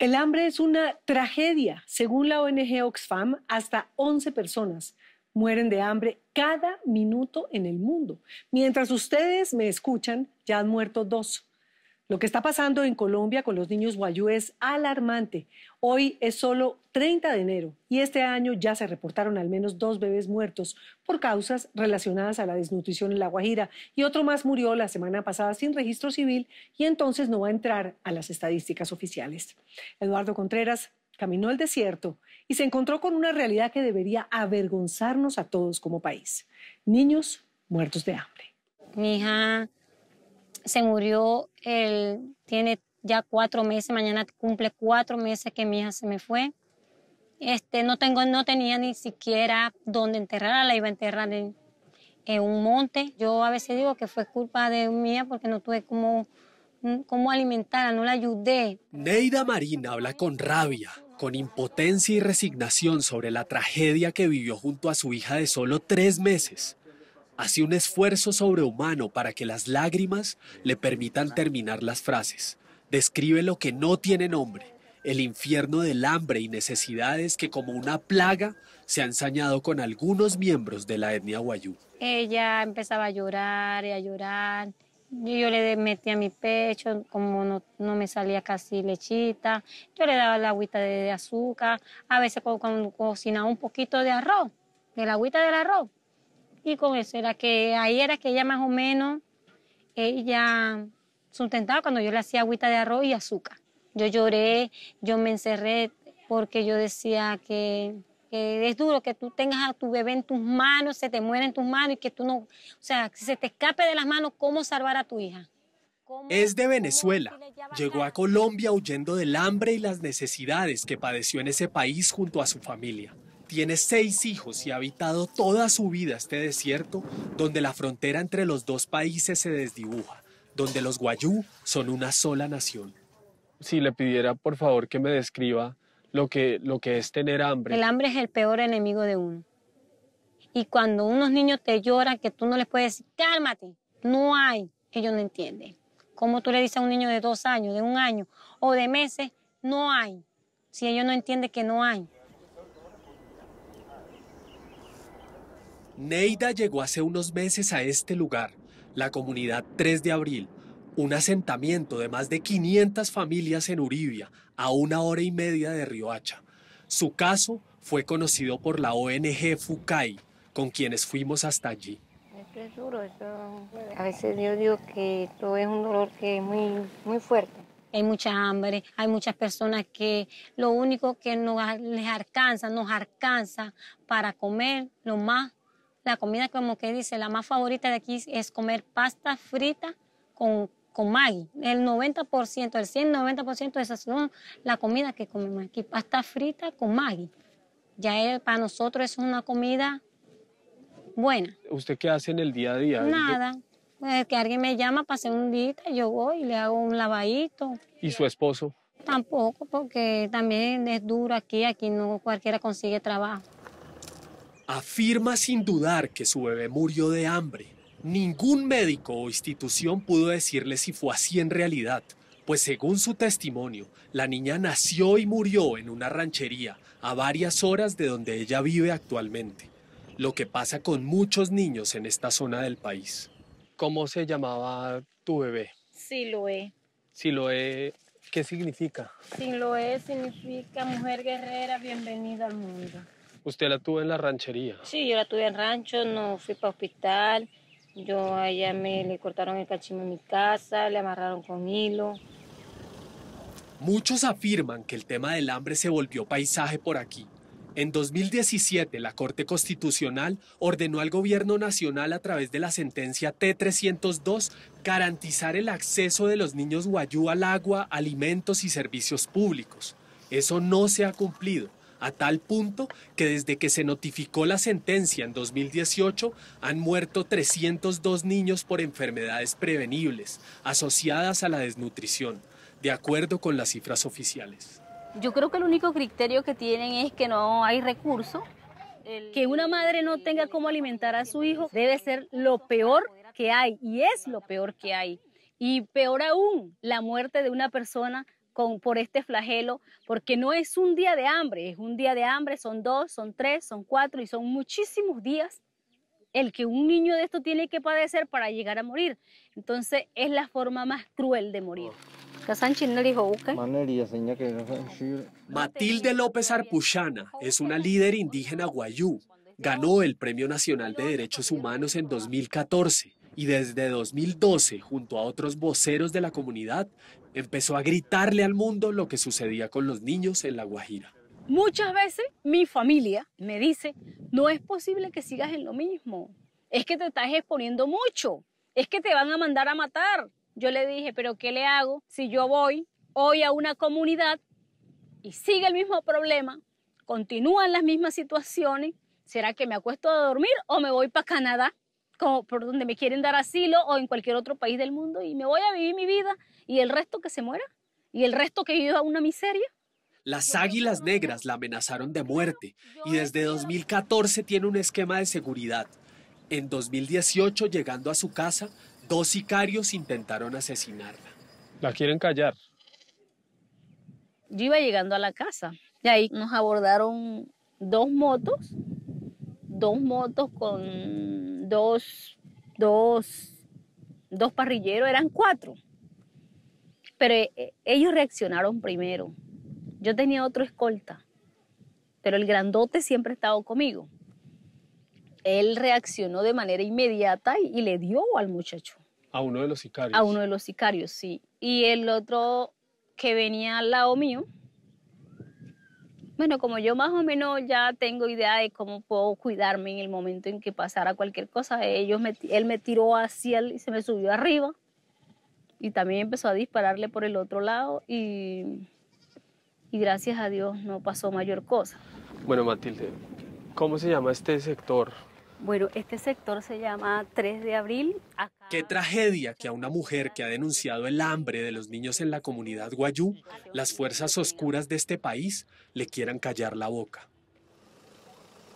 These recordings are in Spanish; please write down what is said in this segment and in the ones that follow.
El hambre es una tragedia. Según la ONG Oxfam, hasta 11 personas mueren de hambre cada minuto en el mundo. Mientras ustedes me escuchan, ya han muerto dos. Lo que está pasando en Colombia con los niños guayú es alarmante. Hoy es solo 30 de enero y este año ya se reportaron al menos dos bebés muertos por causas relacionadas a la desnutrición en La Guajira y otro más murió la semana pasada sin registro civil y entonces no va a entrar a las estadísticas oficiales. Eduardo Contreras caminó el desierto y se encontró con una realidad que debería avergonzarnos a todos como país. Niños muertos de hambre. Mi hija se murió, él tiene ya cuatro meses, mañana cumple cuatro meses que mi hija se me fue. Este, no, tengo, no tenía ni siquiera dónde enterrarla, la iba a enterrar en, un monte. Yo a veces digo que fue culpa de mía porque no tuve mm, cómo alimentarla, no la ayudé. Neida Marina habla con rabia, con impotencia y resignación sobre la tragedia que vivió junto a su hija de solo tres meses hacía un esfuerzo sobrehumano para que las lágrimas le permitan terminar las frases. Describe lo que no tiene nombre, el infierno del hambre y necesidades que como una plaga se han sañado con algunos miembros de la etnia guayú. Ella empezaba a llorar y a llorar. Yo, le metía mi pecho, como no, me salía casi lechita. Yo le daba la agüita de, azúcar. A veces cocinaba un poquito de arroz, de la agüita del arroz, y con eso era que ahí era que ella más o menos, ella sustentaba cuando yo le hacía agüita de arroz y azúcar. Yo lloré, yo me encerré porque yo decía que, es duro que tú tengas a tu bebé en tus manos, se te muera en tus manos y que tú no, o sea, si se te escape de las manos, ¿cómo salvar a tu hija? Es de Venezuela. Llegó a Colombia huyendo del hambre y las necesidades que padeció en ese país junto a su familia tiene seis hijos y ha habitado toda su vida este desierto donde la frontera entre los dos países se desdibuja, donde los guayú son una sola nación. Si le pidiera por favor que me describa lo que, lo que es tener hambre. El hambre es el peor enemigo de uno. Y cuando unos niños te lloran que tú no les puedes decir, cálmate, no hay, ellos no entienden. Como tú le dices a un niño de dos años, de un año o de meses, no hay? Si ellos no entienden que no hay. Neida llegó hace unos meses a este lugar, la comunidad 3 de abril, un asentamiento de más de 500 familias en Uribia, a una hora y media de Riohacha. Su caso fue conocido por la ONG FUCAI, con quienes fuimos hasta allí. Esto es duro, a veces yo digo que esto es un dolor que es muy, fuerte. Hay mucha hambre, hay muchas personas que lo único que nos, les alcanza, nos alcanza para comer lo más la comida, como que dice, la más favorita de aquí es comer pasta frita con, con Maggi. El 90%, el 190% de esas son la comida que comemos aquí. Pasta frita con Maggi. Ya para nosotros es una comida buena. ¿Usted qué hace en el día a día? Nada. Pues que alguien me llama, pase un día, yo voy y le hago un lavadito. ¿Y su esposo? Tampoco, porque también es duro aquí, aquí no cualquiera consigue trabajo afirma sin dudar que su bebé murió de hambre. Ningún médico o institución pudo decirle si fue así en realidad, pues según su testimonio, la niña nació y murió en una ranchería a varias horas de donde ella vive actualmente, lo que pasa con muchos niños en esta zona del país. ¿Cómo se llamaba tu bebé? Siloé. Siloé, ¿qué significa? Siloé significa mujer guerrera, bienvenida al mundo. ¿Usted la tuvo en la ranchería? Sí, yo la tuve en rancho, no fui para hospital. Yo a ella me le cortaron el cachimbo en mi casa, le amarraron con hilo. Muchos afirman que el tema del hambre se volvió paisaje por aquí. En 2017, la Corte Constitucional ordenó al Gobierno Nacional a través de la sentencia T-302 garantizar el acceso de los niños guayú al agua, alimentos y servicios públicos. Eso no se ha cumplido a tal punto que desde que se notificó la sentencia en 2018 han muerto 302 niños por enfermedades prevenibles asociadas a la desnutrición, de acuerdo con las cifras oficiales. Yo creo que el único criterio que tienen es que no hay recurso, Que una madre no tenga cómo alimentar a su hijo debe ser lo peor que hay y es lo peor que hay. Y peor aún, la muerte de una persona por este flagelo, porque no es un día de hambre, es un día de hambre, son dos, son tres, son cuatro y son muchísimos días el que un niño de esto tiene que padecer para llegar a morir. Entonces es la forma más cruel de morir. Oh. Matilde López Arpuchana es una líder indígena guayú. Ganó el Premio Nacional de Derechos Humanos en 2014 y desde 2012, junto a otros voceros de la comunidad, empezó a gritarle al mundo lo que sucedía con los niños en La Guajira. Muchas veces mi familia me dice, no es posible que sigas en lo mismo, es que te estás exponiendo mucho, es que te van a mandar a matar. Yo le dije, pero ¿qué le hago si yo voy hoy a una comunidad y sigue el mismo problema, continúan las mismas situaciones? ¿Será que me acuesto a dormir o me voy para Canadá, por donde me quieren dar asilo o en cualquier otro país del mundo y me voy a vivir mi vida ¿Y el resto que se muera? ¿Y el resto que viva una miseria? Las Águilas Negras la amenazaron de muerte y desde 2014 tiene un esquema de seguridad. En 2018, llegando a su casa, dos sicarios intentaron asesinarla. La quieren callar. Yo iba llegando a la casa y ahí nos abordaron dos motos, dos motos con dos, dos, dos parrilleros, eran cuatro. Pero eh, eh, ellos reaccionaron primero. Yo tenía otro escolta, pero el grandote siempre estaba conmigo. Él reaccionó de manera inmediata y, le dio al muchacho. A uno de los sicarios. A uno de los sicarios, sí. Y el otro que venía al lado mío, bueno, como yo más o menos ya tengo idea de cómo puedo cuidarme en el momento en que pasara cualquier cosa, ellos me, él me tiró hacia él y se me subió arriba y también empezó a dispararle por el otro lado y, y gracias a Dios no pasó mayor cosa. Bueno, Matilde, ¿cómo se llama este sector? Bueno, este sector se llama 3 de abril. Qué tragedia que a una mujer que ha denunciado el hambre de los niños en la comunidad guayú, las fuerzas oscuras de este país le quieran callar la boca.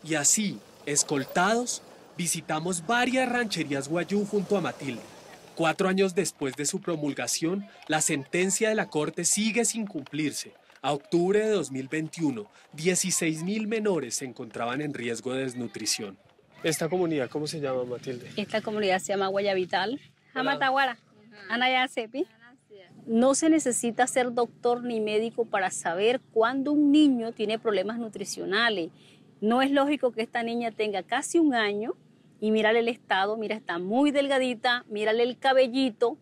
Y así, escoltados, visitamos varias rancherías guayú junto a Matilde Cuatro años después de su promulgación, la sentencia de la Corte sigue sin cumplirse. A octubre de 2021, 16.000 menores se encontraban en riesgo de desnutrición. ¿Esta comunidad cómo se llama, Matilde? Esta comunidad se llama Guayavital, Amataguara, Sepi? No se necesita ser doctor ni médico para saber cuándo un niño tiene problemas nutricionales. No es lógico que esta niña tenga casi un año y mírale el estado, mira, está muy delgadita, mírale el cabellito.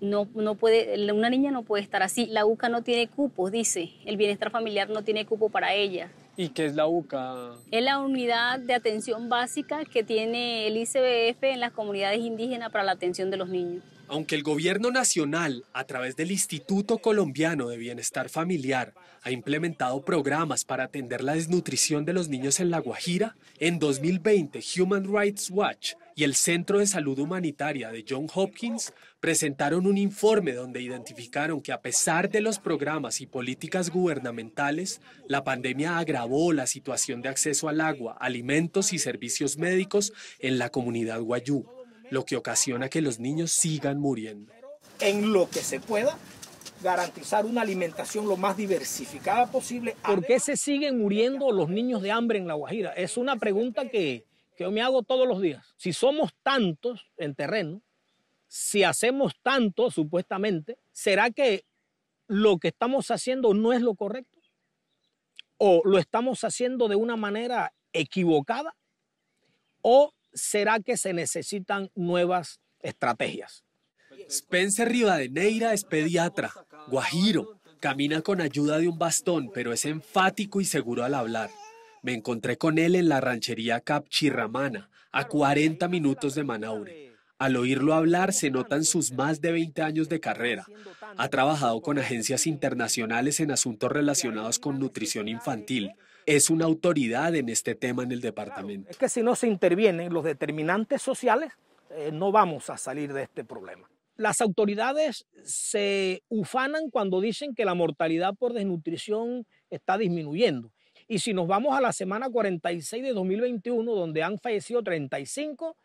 No, no puede, una niña no puede estar así. La UCA no tiene cupos, dice. El bienestar familiar no tiene cupo para ella. ¿Y qué es la UCA? Es la unidad de atención básica que tiene el ICBF en las comunidades indígenas para la atención de los niños. Aunque el gobierno nacional, a través del Instituto Colombiano de Bienestar Familiar, ha implementado programas para atender la desnutrición de los niños en La Guajira, en 2020 Human Rights Watch y el Centro de Salud Humanitaria de John Hopkins presentaron un informe donde identificaron que a pesar de los programas y políticas gubernamentales, la pandemia agravó la situación de acceso al agua, alimentos y servicios médicos en la comunidad guayú lo que ocasiona que los niños sigan muriendo. En lo que se pueda, garantizar una alimentación lo más diversificada posible. ¿Por qué se siguen muriendo los niños de hambre en La Guajira? Es una pregunta que, que yo me hago todos los días. Si somos tantos en terreno, si hacemos tanto supuestamente, ¿será que lo que estamos haciendo no es lo correcto? ¿O lo estamos haciendo de una manera equivocada? ¿O será que se necesitan nuevas estrategias. Spencer Rivadeneira es pediatra, guajiro, camina con ayuda de un bastón, pero es enfático y seguro al hablar. Me encontré con él en la ranchería Cap Chirramana, a 40 minutos de Manaure. Al oírlo hablar se notan sus más de 20 años de carrera. Ha trabajado con agencias internacionales en asuntos relacionados con nutrición infantil. Es una autoridad en este tema en el departamento. es que si no se intervienen los determinantes sociales, eh, no vamos a salir de este problema. Las autoridades se ufanan cuando dicen que la mortalidad por desnutrición está disminuyendo. Y si nos vamos a la semana 46 de 2021, donde han fallecido 35,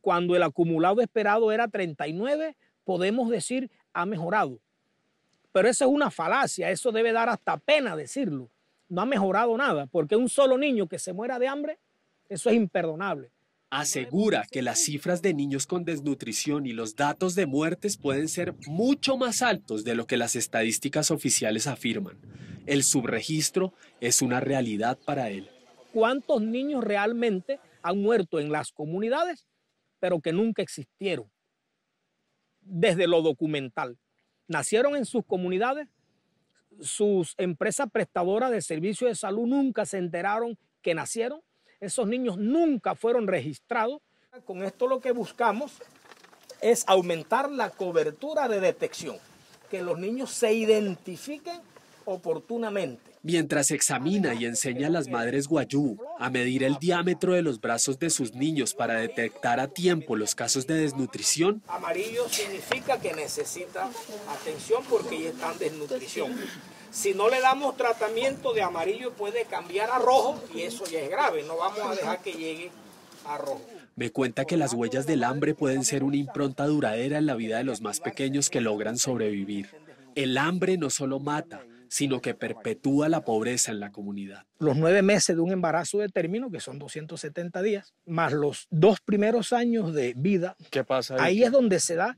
cuando el acumulado esperado era 39, podemos decir ha mejorado. Pero eso es una falacia, eso debe dar hasta pena decirlo. No ha mejorado nada, porque un solo niño que se muera de hambre, eso es imperdonable. Asegura que las cifras de niños con desnutrición y los datos de muertes pueden ser mucho más altos de lo que las estadísticas oficiales afirman. El subregistro es una realidad para él. ¿Cuántos niños realmente han muerto en las comunidades pero que nunca existieron desde lo documental. Nacieron en sus comunidades, sus empresas prestadoras de servicios de salud nunca se enteraron que nacieron, esos niños nunca fueron registrados. Con esto lo que buscamos es aumentar la cobertura de detección, que los niños se identifiquen oportunamente mientras examina y enseña a las madres guayú a medir el diámetro de los brazos de sus niños para detectar a tiempo los casos de desnutrición. Amarillo significa que necesita atención porque ya están desnutrición. Si no le damos tratamiento de amarillo puede cambiar a rojo y eso ya es grave, no vamos a dejar que llegue a rojo. Me cuenta que las huellas del hambre pueden ser una impronta duradera en la vida de los más pequeños que logran sobrevivir. El hambre no solo mata, sino que perpetúa la pobreza en la comunidad. Los nueve meses de un embarazo de término, que son 270 días, más los dos primeros años de vida, ¿Qué pasa ahí? es donde se da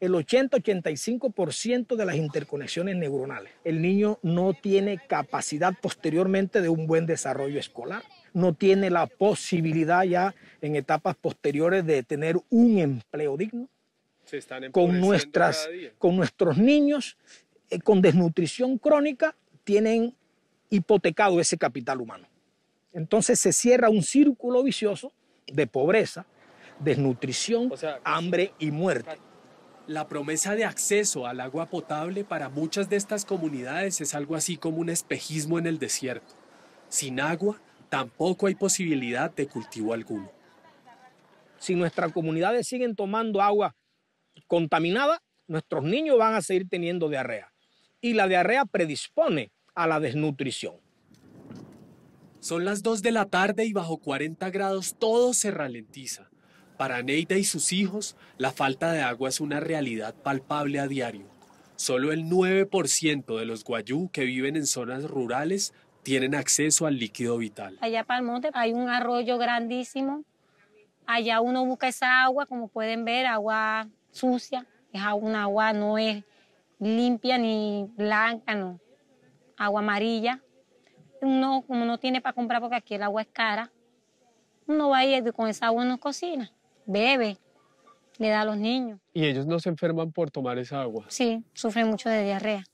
el 80-85% de las interconexiones neuronales. El niño no tiene capacidad posteriormente de un buen desarrollo escolar, no tiene la posibilidad ya en etapas posteriores de tener un empleo digno. con, nuestras, con nuestros niños eh, con desnutrición crónica tienen hipotecado ese capital humano. Entonces se cierra un círculo vicioso de pobreza, desnutrición, hambre y muerte. La promesa de acceso al agua potable para muchas de estas comunidades es algo así como un espejismo en el desierto. Sin agua tampoco hay posibilidad de cultivo alguno. Si nuestras comunidades siguen tomando agua contaminada, nuestros niños van a seguir teniendo diarrea y la diarrea predispone a la desnutrición. Son las 2 de la tarde y bajo 40 grados todo se ralentiza. Para Neida y sus hijos, la falta de agua es una realidad palpable a diario. Solo el 9% de los guayú que viven en zonas rurales tienen acceso al líquido vital. Allá para el monte hay un arroyo grandísimo. Allá uno busca esa agua, como pueden ver, agua sucia. Es una agua, no es limpia ni blanca, no. Agua amarilla. Uno, como no tiene para comprar porque aquí el agua es cara, uno va y con esa agua uno cocina, bebe, le da a los niños. ¿Y ellos no se enferman por tomar esa agua? Sí, sufren mucho de diarrea.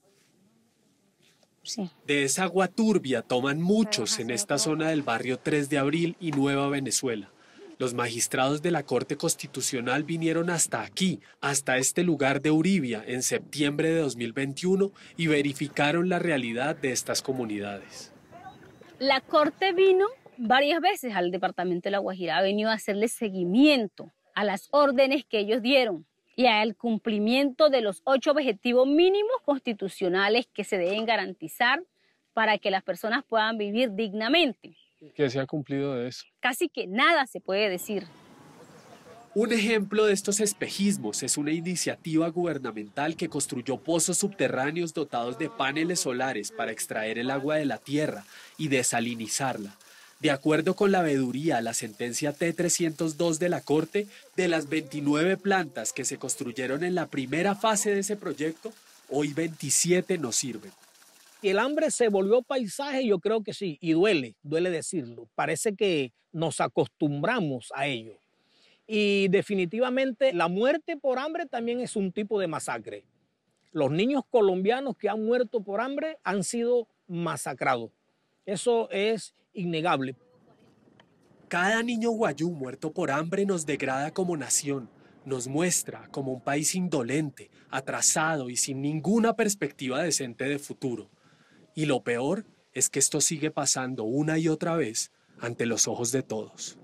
Sí. De esa agua turbia toman muchos en esta zona del barrio 3 de Abril y Nueva Venezuela. Los magistrados de la Corte Constitucional vinieron hasta aquí, hasta este lugar de Uribia, en septiembre de 2021 y verificaron la realidad de estas comunidades. La Corte vino varias veces al departamento de La Guajira, ha venido a hacerle seguimiento a las órdenes que ellos dieron y al cumplimiento de los ocho objetivos mínimos constitucionales que se deben garantizar para que las personas puedan vivir dignamente que se ha cumplido de eso. Casi que nada se puede decir. Un ejemplo de estos espejismos es una iniciativa gubernamental que construyó pozos subterráneos dotados de paneles solares para extraer el agua de la tierra y desalinizarla. De acuerdo con la veeduría, la sentencia T302 de la Corte, de las 29 plantas que se construyeron en la primera fase de ese proyecto, hoy 27 no sirven el hambre se volvió paisaje, yo creo que sí, y duele, duele decirlo. Parece que nos acostumbramos a ello. Y definitivamente la muerte por hambre también es un tipo de masacre. Los niños colombianos que han muerto por hambre han sido masacrados. Eso es innegable. Cada niño guayú muerto por hambre nos degrada como nación, nos muestra como un país indolente, atrasado y sin ninguna perspectiva decente de futuro. Y lo peor es que esto sigue pasando una y otra vez ante los ojos de todos.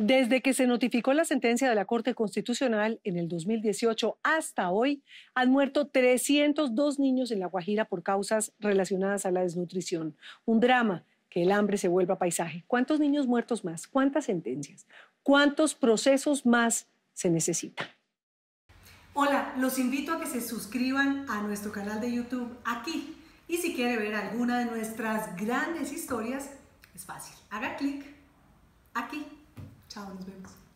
Desde que se notificó la sentencia de la Corte Constitucional en el 2018 hasta hoy, han muerto 302 niños en La Guajira por causas relacionadas a la desnutrición. Un drama que el hambre se vuelva paisaje. ¿Cuántos niños muertos más? ¿Cuántas sentencias? ¿Cuántos procesos más se necesitan? Hola, los invito a que se suscriban a nuestro canal de YouTube aquí. Y si quiere ver alguna de nuestras grandes historias, es fácil. Haga clic aquí. Chao, nos vemos.